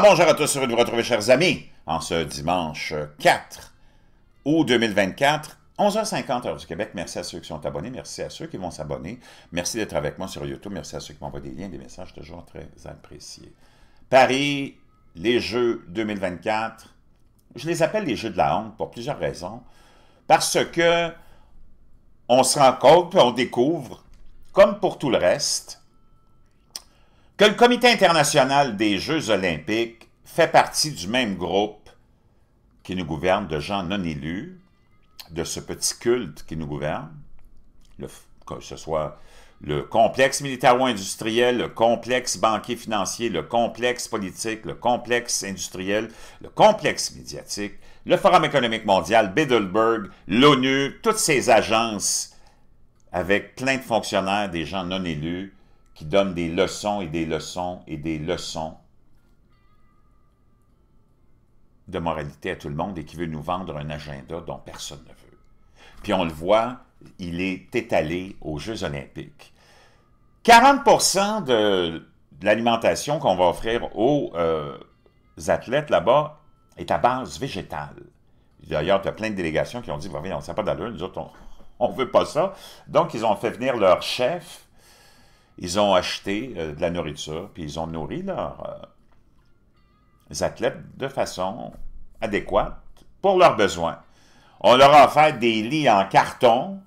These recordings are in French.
bonjour à tous, heureux de vous retrouver, chers amis, en ce dimanche 4 août 2024, 11h50 heure du Québec. Merci à ceux qui sont abonnés, merci à ceux qui vont s'abonner. Merci d'être avec moi sur YouTube, merci à ceux qui m'envoient des liens, des messages toujours très appréciés. Paris, les Jeux 2024, je les appelle les Jeux de la honte pour plusieurs raisons. Parce que on se rend compte, on découvre, comme pour tout le reste, que le Comité international des Jeux olympiques fait partie du même groupe qui nous gouverne de gens non élus, de ce petit culte qui nous gouverne, que ce soit le complexe militaro-industriel, le complexe banquier financier, le complexe politique, le complexe industriel, le complexe médiatique, le Forum économique mondial, Biddleberg, l'ONU, toutes ces agences avec plein de fonctionnaires, des gens non élus, qui donne des leçons et des leçons et des leçons de moralité à tout le monde et qui veut nous vendre un agenda dont personne ne veut. Puis on le voit, il est étalé aux Jeux olympiques. 40 de l'alimentation qu'on va offrir aux euh, athlètes là-bas est à base végétale. D'ailleurs, il y plein de délégations qui ont dit, on ne sait pas d'allure, nous on ne veut pas ça. Donc, ils ont fait venir leur chef, ils ont acheté euh, de la nourriture, puis ils ont nourri leurs euh, athlètes de façon adéquate pour leurs besoins. On leur a offert des lits en carton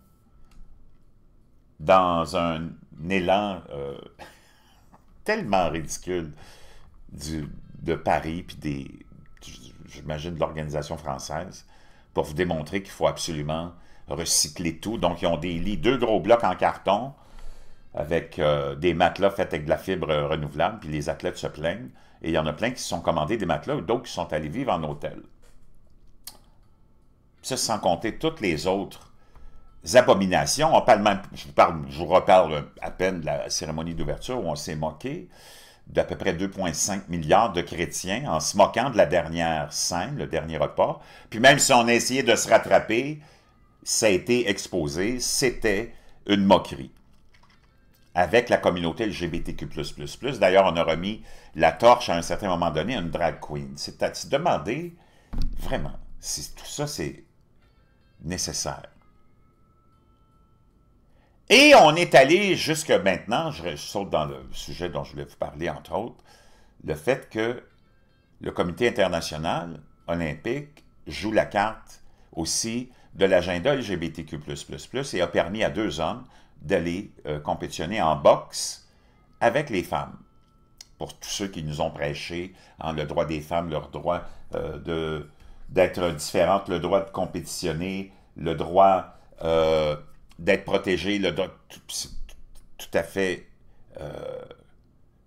dans un élan euh, tellement ridicule de Paris, puis des, j'imagine, de l'organisation française, pour vous démontrer qu'il faut absolument recycler tout. Donc, ils ont des lits, deux gros blocs en carton, avec euh, des matelas faits avec de la fibre euh, renouvelable, puis les athlètes se plaignent. Et il y en a plein qui se sont commandés des matelas ou d'autres qui sont allés vivre en hôtel. Ça, sans compter toutes les autres abominations. On parle je, je vous reparle à peine de la cérémonie d'ouverture où on s'est moqué d'à peu près 2,5 milliards de chrétiens en se moquant de la dernière scène, le dernier repas. Puis même si on a essayé de se rattraper, ça a été exposé, c'était une moquerie avec la communauté LGBTQ++. D'ailleurs, on a remis la torche à un certain moment donné à une drag queen. C'est à se demander vraiment si tout ça, c'est nécessaire. Et on est allé jusque maintenant, je saute dans le sujet dont je voulais vous parler, entre autres, le fait que le comité international olympique joue la carte aussi de l'agenda LGBTQ++, et a permis à deux hommes d'aller euh, compétitionner en boxe avec les femmes. Pour tous ceux qui nous ont prêché en hein, le droit des femmes, leur droit euh, d'être différentes, le droit de compétitionner, le droit euh, d'être protégé, le tout, à fait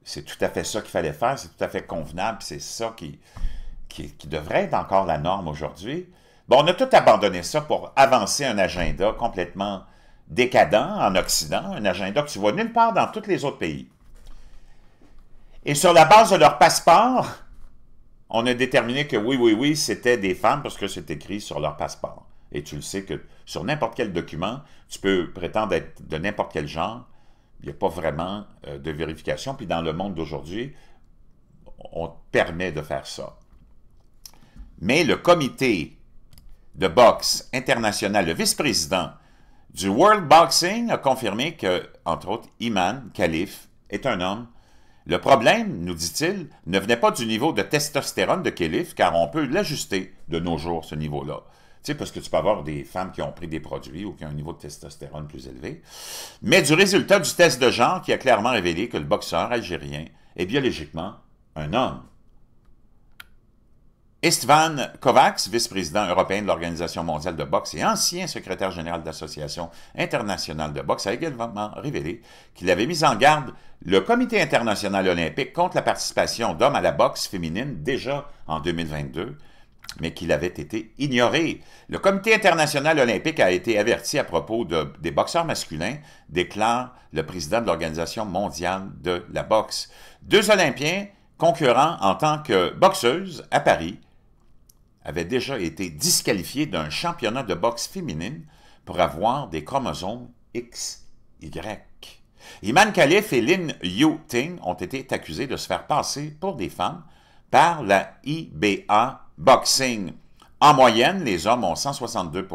c'est tout à fait ça qu'il fallait faire, c'est tout à fait convenable, c'est ça qui, qui, qui, devrait être encore la norme aujourd'hui. Bon, on a tout abandonné ça pour avancer un agenda complètement décadent en Occident, un agenda que tu vois nulle part dans tous les autres pays. Et sur la base de leur passeport, on a déterminé que oui, oui, oui, c'était des femmes parce que c'est écrit sur leur passeport. Et tu le sais que sur n'importe quel document, tu peux prétendre être de n'importe quel genre. Il n'y a pas vraiment euh, de vérification. Puis dans le monde d'aujourd'hui, on te permet de faire ça. Mais le comité de boxe international, le vice-président du World Boxing a confirmé que, entre autres, Iman Khalif est un homme. Le problème, nous dit-il, ne venait pas du niveau de testostérone de Khalif, car on peut l'ajuster de nos jours, ce niveau-là. Tu sais, parce que tu peux avoir des femmes qui ont pris des produits ou qui ont un niveau de testostérone plus élevé. Mais du résultat du test de genre qui a clairement révélé que le boxeur algérien est biologiquement un homme. Istvan Kovacs, vice-président européen de l'Organisation mondiale de boxe et ancien secrétaire général de l'Association internationale de boxe, a également révélé qu'il avait mis en garde le Comité international olympique contre la participation d'hommes à la boxe féminine déjà en 2022, mais qu'il avait été ignoré. Le Comité international olympique a été averti à propos des boxeurs masculins, déclare le président de l'Organisation mondiale de la boxe. Deux Olympiens concurrents en tant que boxeuses à Paris avait déjà été disqualifiée d'un championnat de boxe féminine pour avoir des chromosomes XY. Iman Khalif et Lin Yu Ting ont été accusés de se faire passer pour des femmes par la IBA Boxing. En moyenne, les hommes ont 162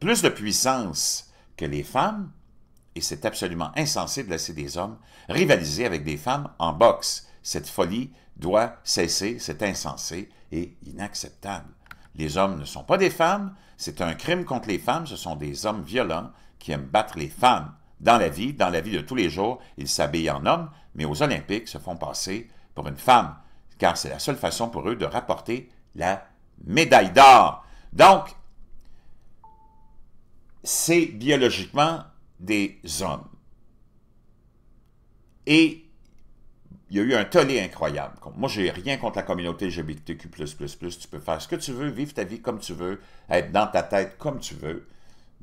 plus de puissance que les femmes, et c'est absolument insensé de laisser des hommes rivaliser avec des femmes en boxe. Cette folie doit cesser, c'est insensé et inacceptable. Les hommes ne sont pas des femmes, c'est un crime contre les femmes, ce sont des hommes violents qui aiment battre les femmes. Dans la vie, dans la vie de tous les jours, ils s'habillent en hommes, mais aux Olympiques se font passer pour une femme, car c'est la seule façon pour eux de rapporter la médaille d'or. Donc, c'est biologiquement des hommes. Et il y a eu un tollé incroyable. Moi, j'ai rien contre la communauté LGBTQ++. Tu peux faire ce que tu veux, vivre ta vie comme tu veux, être dans ta tête comme tu veux,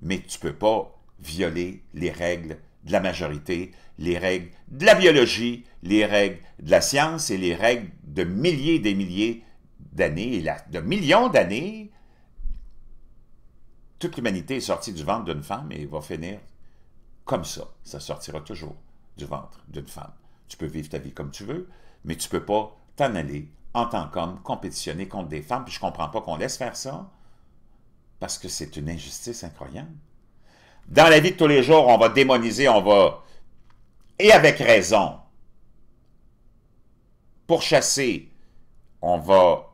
mais tu peux pas violer les règles de la majorité, les règles de la biologie, les règles de la science et les règles de milliers et des milliers d'années, de millions d'années. Toute l'humanité est sortie du ventre d'une femme et va finir comme ça. Ça sortira toujours du ventre d'une femme. Tu peux vivre ta vie comme tu veux, mais tu ne peux pas t'en aller en tant qu'homme compétitionner contre des femmes. Puis je comprends pas qu'on laisse faire ça parce que c'est une injustice incroyable. Dans la vie de tous les jours, on va démoniser, on va, et avec raison, pourchasser, on va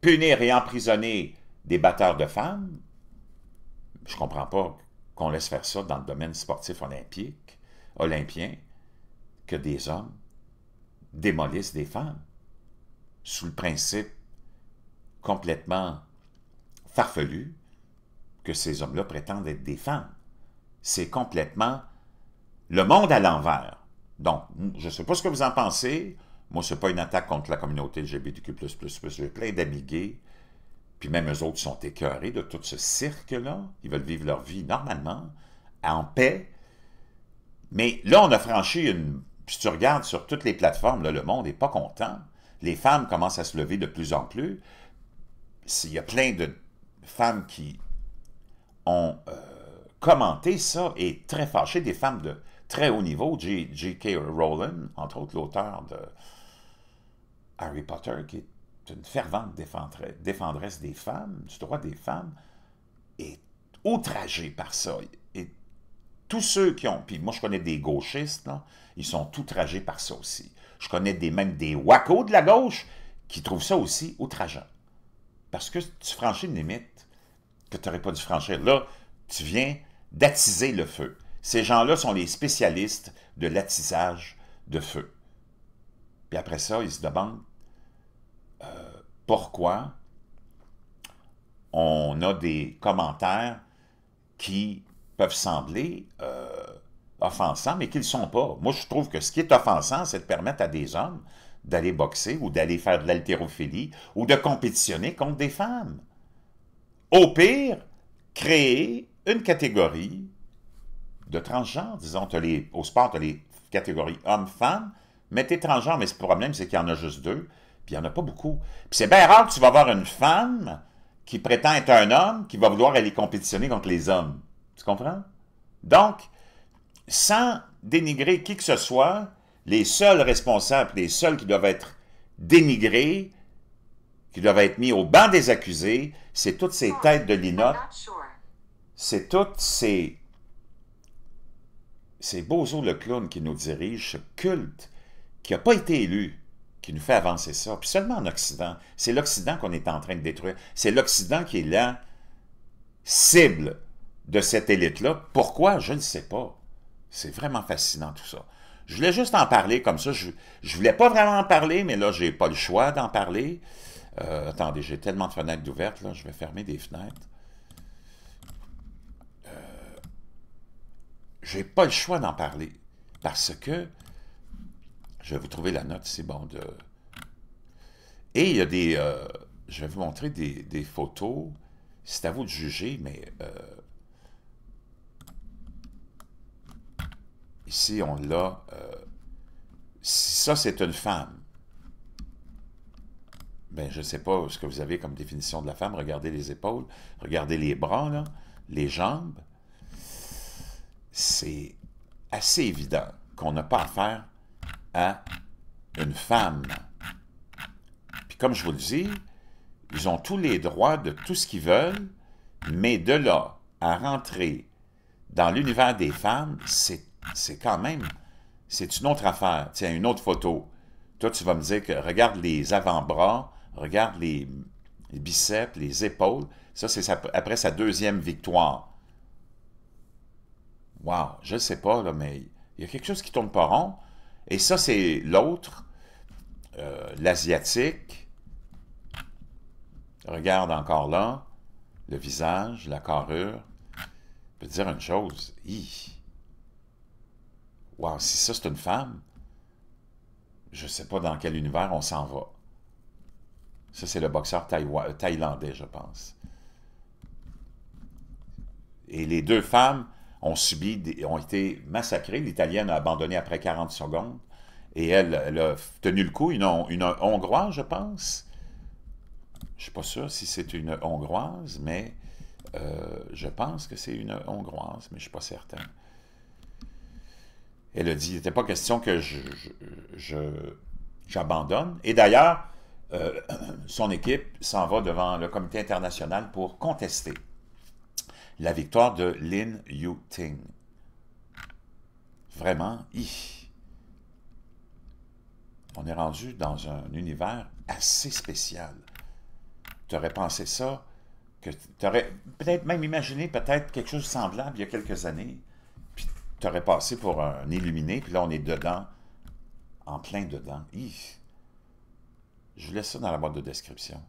punir et emprisonner des batteurs de femmes. Je ne comprends pas qu'on laisse faire ça dans le domaine sportif olympique, olympien que des hommes démolissent des femmes sous le principe complètement farfelu que ces hommes-là prétendent être des femmes. C'est complètement le monde à l'envers. Donc, je ne sais pas ce que vous en pensez. Moi, ce n'est pas une attaque contre la communauté LGBTQ++. J'ai plein d'amis gays. Puis même eux autres sont écœurés de tout ce cirque-là. Ils veulent vivre leur vie normalement, en paix. Mais là, on a franchi une puis tu regardes sur toutes les plateformes, le monde n'est pas content. Les femmes commencent à se lever de plus en plus. Il y a plein de femmes qui ont euh, commenté ça et très fâchées, des femmes de très haut niveau, J.K. Rowling, entre autres l'auteur de Harry Potter, qui est une fervente défendresse des femmes, du droit des femmes, est outragée par ça tous ceux qui ont, puis moi je connais des gauchistes, ils sont outragés par ça aussi. Je connais même des wacos de la gauche qui trouvent ça aussi outrageant. Parce que tu franchis une limite que tu n'aurais pas dû franchir. Là, tu viens d'attiser le feu. Ces gens-là sont les spécialistes de l'attisage de feu. Puis après ça, ils se demandent euh, pourquoi on a des commentaires qui peuvent sembler euh, offensants, mais qu'ils ne sont pas. Moi, je trouve que ce qui est offensant, c'est de permettre à des hommes d'aller boxer ou d'aller faire de l'haltérophilie ou de compétitionner contre des femmes. Au pire, créer une catégorie de transgenres. Disons, les, au sport, tu as les catégories hommes-femmes, mais t'es transgenre, mais le problème, c'est qu'il y en a juste deux, puis il n'y en a pas beaucoup. Puis c'est bien rare que tu vas voir une femme qui prétend être un homme, qui va vouloir aller compétitionner contre les hommes. Tu comprends? Donc, sans dénigrer qui que ce soit, les seuls responsables, les seuls qui doivent être dénigrés, qui doivent être mis au banc des accusés, c'est toutes ces têtes de linotte c'est toutes ces... C'est Bozo le clown qui nous dirige, ce culte qui n'a pas été élu, qui nous fait avancer ça. Puis seulement en Occident. C'est l'Occident qu'on est en train de détruire. C'est l'Occident qui est là, cible de cette élite-là. Pourquoi? Je ne sais pas. C'est vraiment fascinant tout ça. Je voulais juste en parler comme ça. Je ne voulais pas vraiment en parler, mais là, n'ai pas le choix d'en parler. Euh, attendez, j'ai tellement de fenêtres ouvertes, là, je vais fermer des fenêtres. Je euh, j'ai pas le choix d'en parler. Parce que, je vais vous trouver la note, c'est bon. De... Et il y a des... Euh, je vais vous montrer des, photos. C'est à vous de juger, mais... si on l'a... Euh, si ça, c'est une femme, ben, je ne sais pas ce que vous avez comme définition de la femme. Regardez les épaules, regardez les bras, les jambes. C'est assez évident qu'on n'a pas affaire à une femme. Puis comme je vous le dis, ils ont tous les droits de tout ce qu'ils veulent, mais de là à rentrer dans l'univers des femmes, c'est c'est quand même, c'est une autre affaire. Tiens, une autre photo. Toi, tu vas me dire que regarde les avant-bras, regarde les, biceps, les épaules. Ça, c'est après sa deuxième victoire. Wow, je ne sais pas, là, mais il y a quelque chose qui ne tourne pas rond. Et ça, c'est l'autre, euh, l'asiatique. Regarde encore là, le visage, la carrure. Je peux dire une chose, hi, Wow, si ça c'est une femme, je ne sais pas dans quel univers on s'en va. Ça, c'est le boxeur euh, thaïlandais, je pense. Et les deux femmes ont subi, ont été massacrées. L'Italienne a abandonné après 40 secondes. Et elle, a tenu le coup, une, Hongroise, je pense. Je ne suis pas sûr si c'est une Hongroise, mais euh, je pense que c'est une Hongroise, mais je ne suis pas certain. Elle a dit, il n'était pas question que j'abandonne. Je, je, Et d'ailleurs, euh, son équipe s'en va devant le comité international pour contester la victoire de Lin Yu-Ting. Vraiment, hi. on est rendu dans un univers assez spécial. Tu aurais pensé ça, tu aurais peut-être même imaginé peut-être quelque chose de semblable il y a quelques années aurait passé pour un illuminé, puis là, on est dedans, en plein dedans. Je laisse ça dans la boîte de description.